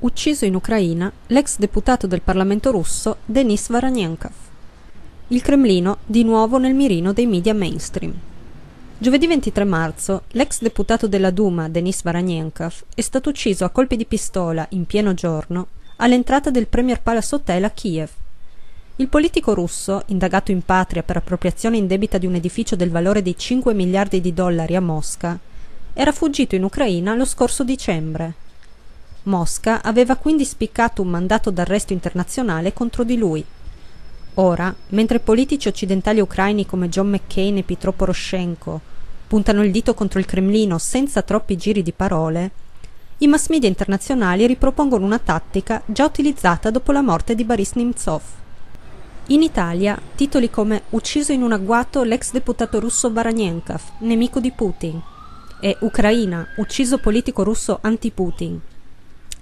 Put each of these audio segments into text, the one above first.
Ucciso in Ucraina l'ex deputato del Parlamento russo Denis Varanyankov. Il Cremlino di nuovo nel mirino dei media mainstream. Giovedì 23 marzo, l'ex deputato della Duma Denis Varanyankov è stato ucciso a colpi di pistola in pieno giorno all'entrata del Premier Palace Hotel a Kiev. Il politico russo, indagato in patria per appropriazione indebita di un edificio del valore di 5 miliardi di dollari a Mosca, era fuggito in Ucraina lo scorso dicembre. Mosca aveva quindi spiccato un mandato d'arresto internazionale contro di lui. Ora, mentre politici occidentali ucraini come John McCain e Pietro Poroshenko puntano il dito contro il Cremlino senza troppi giri di parole, i mass media internazionali ripropongono una tattica già utilizzata dopo la morte di Boris Nemtsov. In Italia, titoli come Ucciso in un agguato l'ex deputato russo Baranienkov, nemico di Putin, e Ucraina, ucciso politico russo anti-Putin,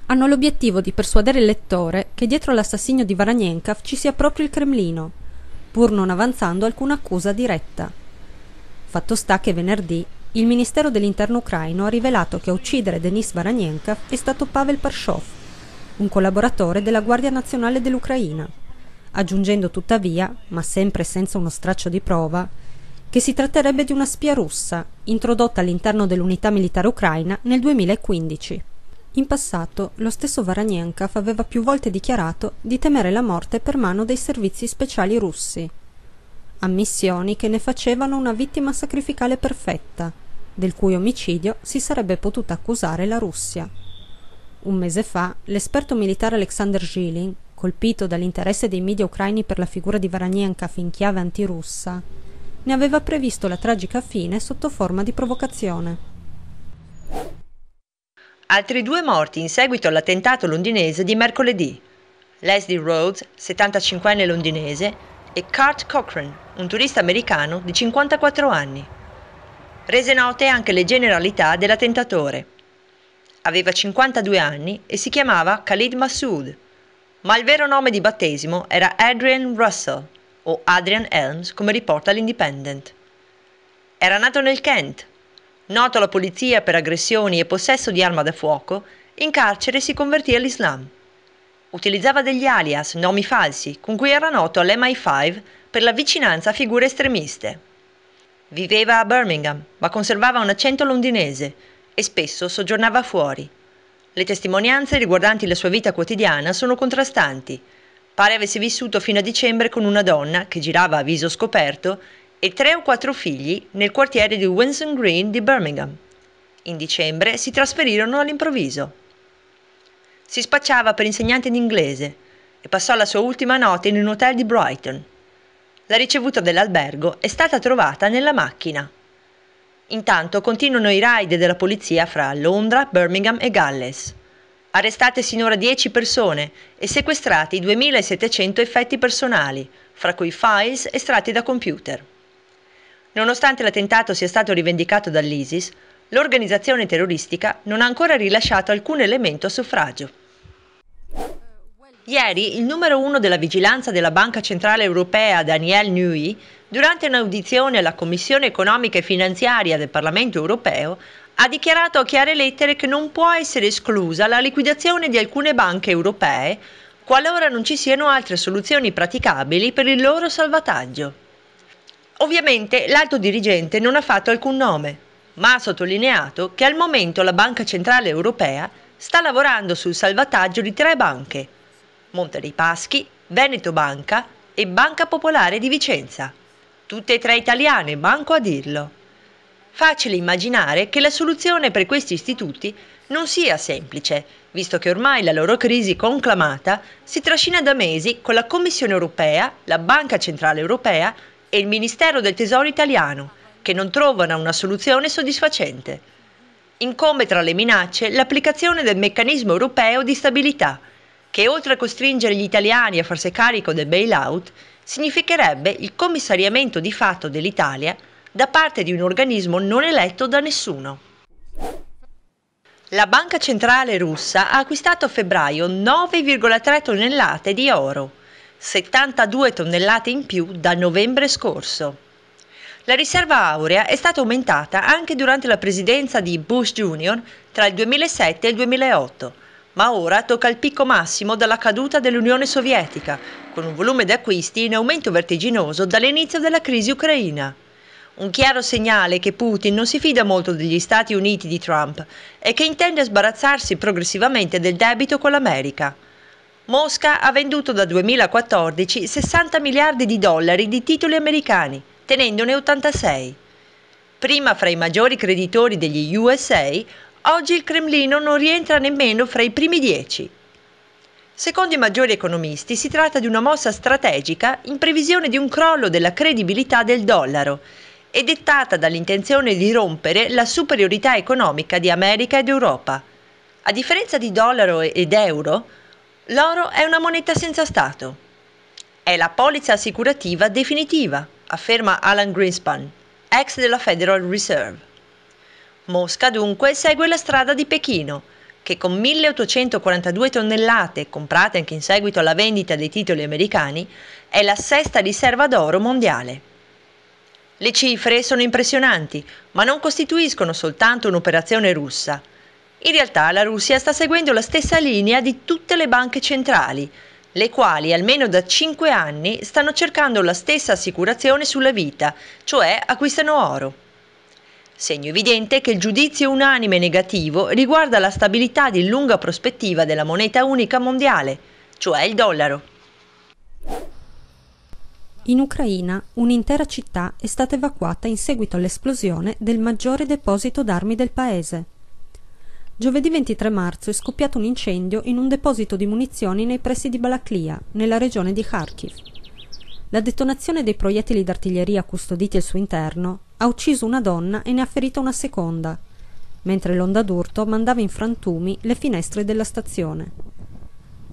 hanno l'obiettivo di persuadere il lettore che dietro l'assassinio di Varanenkov ci sia proprio il Cremlino, pur non avanzando alcuna accusa diretta. Fatto sta che venerdì il Ministero dell'Interno ucraino ha rivelato che a uccidere Denis Varanenkov è stato Pavel Parshov, un collaboratore della Guardia Nazionale dell'Ucraina, aggiungendo tuttavia, ma sempre senza uno straccio di prova, che si tratterebbe di una spia russa, introdotta all'interno dell'unità militare ucraina nel 2015. In passato, lo stesso Varaniankov aveva più volte dichiarato di temere la morte per mano dei servizi speciali russi. Ammissioni che ne facevano una vittima sacrificale perfetta, del cui omicidio si sarebbe potuta accusare la Russia. Un mese fa, l'esperto militare Alexander Zhilin, colpito dall'interesse dei media ucraini per la figura di Varaniankov in chiave antirussa, ne aveva previsto la tragica fine sotto forma di provocazione. Altri due morti in seguito all'attentato londinese di mercoledì. Leslie Rhodes, 75enne londinese, e Kurt Cochran, un turista americano di 54 anni. Rese note anche le generalità dell'attentatore. Aveva 52 anni e si chiamava Khalid Massoud, ma il vero nome di battesimo era Adrian Russell o Adrian Helms, come riporta l'Independent. Era nato nel Kent. Noto alla polizia per aggressioni e possesso di arma da fuoco, in carcere si convertì all'Islam. Utilizzava degli alias, nomi falsi, con cui era noto all'MI5 per la vicinanza a figure estremiste. Viveva a Birmingham, ma conservava un accento londinese e spesso soggiornava fuori. Le testimonianze riguardanti la sua vita quotidiana sono contrastanti pare avesse vissuto fino a dicembre con una donna che girava a viso scoperto e tre o quattro figli nel quartiere di Winston Green di Birmingham. In dicembre si trasferirono all'improvviso. Si spacciava per insegnante di inglese e passò la sua ultima notte in un hotel di Brighton. La ricevuta dell'albergo è stata trovata nella macchina. Intanto continuano i raid della polizia fra Londra, Birmingham e Galles arrestate sinora 10 persone e sequestrati 2.700 effetti personali, fra cui files estratti da computer. Nonostante l'attentato sia stato rivendicato dall'ISIS, l'organizzazione terroristica non ha ancora rilasciato alcun elemento a suffragio. Ieri il numero uno della vigilanza della Banca Centrale Europea, Daniel Nui, durante un'audizione alla Commissione economica e finanziaria del Parlamento europeo, ha dichiarato a chiare lettere che non può essere esclusa la liquidazione di alcune banche europee qualora non ci siano altre soluzioni praticabili per il loro salvataggio. Ovviamente l'alto dirigente non ha fatto alcun nome, ma ha sottolineato che al momento la Banca Centrale Europea sta lavorando sul salvataggio di tre banche, Monte dei Paschi, Veneto Banca e Banca Popolare di Vicenza. Tutte e tre italiane, manco a dirlo facile immaginare che la soluzione per questi istituti non sia semplice, visto che ormai la loro crisi conclamata si trascina da mesi con la Commissione europea, la Banca Centrale Europea e il Ministero del Tesoro italiano, che non trovano una soluzione soddisfacente. Incombe tra le minacce l'applicazione del meccanismo europeo di stabilità, che oltre a costringere gli italiani a farsi carico del bailout, significherebbe il commissariamento di fatto dell'Italia da parte di un organismo non eletto da nessuno. La Banca Centrale russa ha acquistato a febbraio 9,3 tonnellate di oro, 72 tonnellate in più da novembre scorso. La riserva aurea è stata aumentata anche durante la presidenza di Bush Jr. tra il 2007 e il 2008, ma ora tocca il picco massimo dalla caduta dell'Unione Sovietica, con un volume di acquisti in aumento vertiginoso dall'inizio della crisi ucraina un chiaro segnale che Putin non si fida molto degli Stati Uniti di Trump e che intende sbarazzarsi progressivamente del debito con l'America. Mosca ha venduto da 2014 60 miliardi di dollari di titoli americani, tenendone 86. Prima fra i maggiori creditori degli USA, oggi il Cremlino non rientra nemmeno fra i primi dieci. Secondo i maggiori economisti si tratta di una mossa strategica in previsione di un crollo della credibilità del dollaro è dettata dall'intenzione di rompere la superiorità economica di America ed Europa. A differenza di dollaro ed euro, l'oro è una moneta senza Stato. È la polizza assicurativa definitiva, afferma Alan Greenspan, ex della Federal Reserve. Mosca dunque segue la strada di Pechino, che con 1842 tonnellate comprate anche in seguito alla vendita dei titoli americani, è la sesta riserva d'oro mondiale. Le cifre sono impressionanti, ma non costituiscono soltanto un'operazione russa. In realtà la Russia sta seguendo la stessa linea di tutte le banche centrali, le quali almeno da 5 anni stanno cercando la stessa assicurazione sulla vita, cioè acquistano oro. Segno evidente che il giudizio unanime negativo riguarda la stabilità di lunga prospettiva della moneta unica mondiale, cioè il dollaro. In Ucraina un'intera città è stata evacuata in seguito all'esplosione del maggiore deposito d'armi del paese. Giovedì 23 marzo è scoppiato un incendio in un deposito di munizioni nei pressi di Balaklia, nella regione di Kharkiv. La detonazione dei proiettili d'artiglieria custoditi al suo interno ha ucciso una donna e ne ha ferita una seconda, mentre l'onda d'urto mandava in frantumi le finestre della stazione.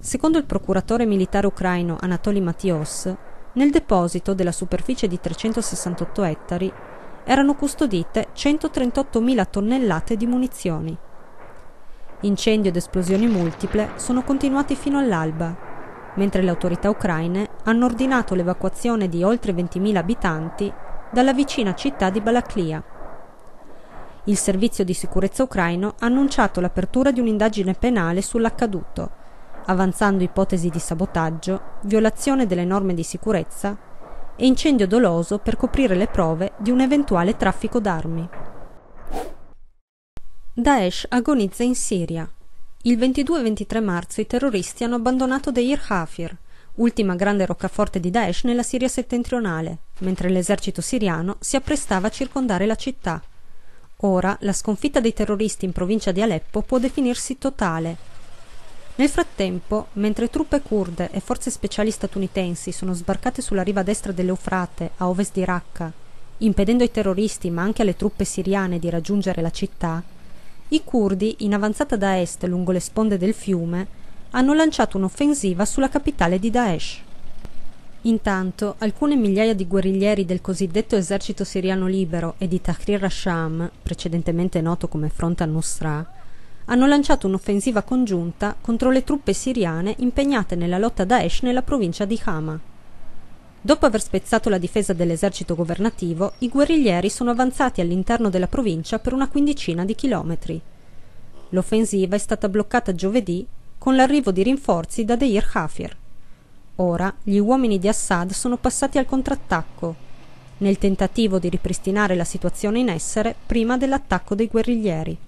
Secondo il procuratore militare ucraino Anatoly Matios, nel deposito della superficie di 368 ettari erano custodite 138.000 tonnellate di munizioni. Incendi ed esplosioni multiple sono continuati fino all'alba, mentre le autorità ucraine hanno ordinato l'evacuazione di oltre 20.000 abitanti dalla vicina città di Balaklia. Il servizio di sicurezza ucraino ha annunciato l'apertura di un'indagine penale sull'accaduto avanzando ipotesi di sabotaggio, violazione delle norme di sicurezza e incendio doloso per coprire le prove di un eventuale traffico d'armi. Daesh agonizza in Siria. Il 22-23 e marzo i terroristi hanno abbandonato Deir Hafir, ultima grande roccaforte di Daesh nella Siria settentrionale, mentre l'esercito siriano si apprestava a circondare la città. Ora la sconfitta dei terroristi in provincia di Aleppo può definirsi totale, nel frattempo, mentre truppe kurde e forze speciali statunitensi sono sbarcate sulla riva destra dell'Eufrate, a ovest di Raqqa, impedendo ai terroristi ma anche alle truppe siriane di raggiungere la città, i curdi, in avanzata da est lungo le sponde del fiume, hanno lanciato un'offensiva sulla capitale di Daesh. Intanto, alcune migliaia di guerriglieri del cosiddetto esercito siriano libero e di Tahrir al-Sham, precedentemente noto come Front al-Nusra, hanno lanciato un'offensiva congiunta contro le truppe siriane impegnate nella lotta Daesh nella provincia di Hama. Dopo aver spezzato la difesa dell'esercito governativo, i guerriglieri sono avanzati all'interno della provincia per una quindicina di chilometri. L'offensiva è stata bloccata giovedì con l'arrivo di rinforzi da Deir Hafir. Ora gli uomini di Assad sono passati al contrattacco, nel tentativo di ripristinare la situazione in essere prima dell'attacco dei guerriglieri.